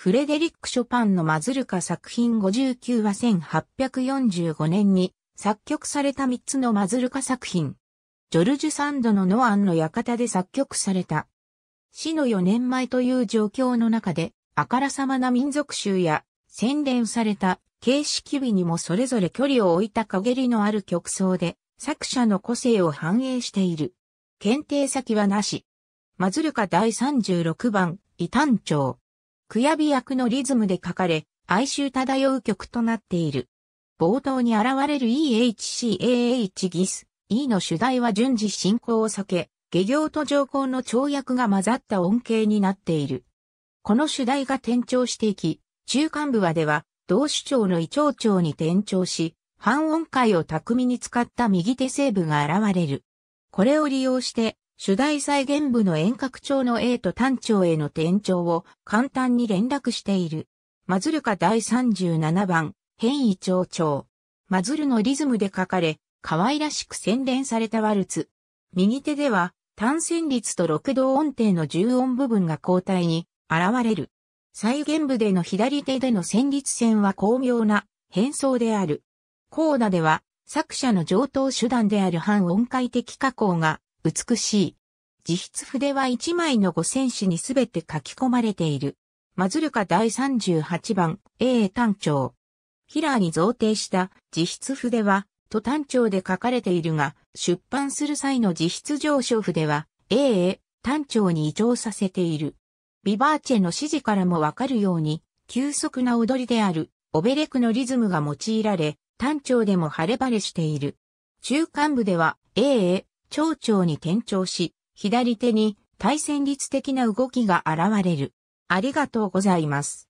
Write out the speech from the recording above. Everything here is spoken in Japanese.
フレデリック・ショパンのマズルカ作品59は1845年に作曲された3つのマズルカ作品。ジョルジュ・サンドのノアンの館で作曲された。死の4年前という状況の中で、あからさまな民族集や洗練された形式美にもそれぞれ距離を置いた陰りのある曲奏で作者の個性を反映している。検定先はなし。マズルカ第36番、異端調。くやび役のリズムで書かれ、哀愁漂う曲となっている。冒頭に現れる EHCAH ギス、E の主題は順次進行を避け、下行と上行の跳躍が混ざった音形になっている。この主題が転調していき、中間部話では、同主張の胃腸長に転調し、半音階を巧みに使った右手西部が現れる。これを利用して、主題再現部の遠隔町の A と単調への転調を簡単に連絡している。マズルカ第37番、変異町長。マズルのリズムで書かれ、可愛らしく洗練されたワルツ。右手では、単旋律と六度音程の重音部分が交代に現れる。再現部での左手での旋律線は巧妙な変装である。コーダでは、作者の上等手段である半音階的加工が美しい。自筆筆は1枚の五線紙にすべて書き込まれている。マズルカ第38番 A 単調。ヒラーに贈呈した自筆筆は、と単調で書かれているが、出版する際の自筆上昇筆は A 単調に移調させている。ビバーチェの指示からもわかるように、急速な踊りである、オベレクのリズムが用いられ、単調でも晴れ晴れしている。中間部では、A、長に転調し、左手に対旋律的な動きが現れる。ありがとうございます。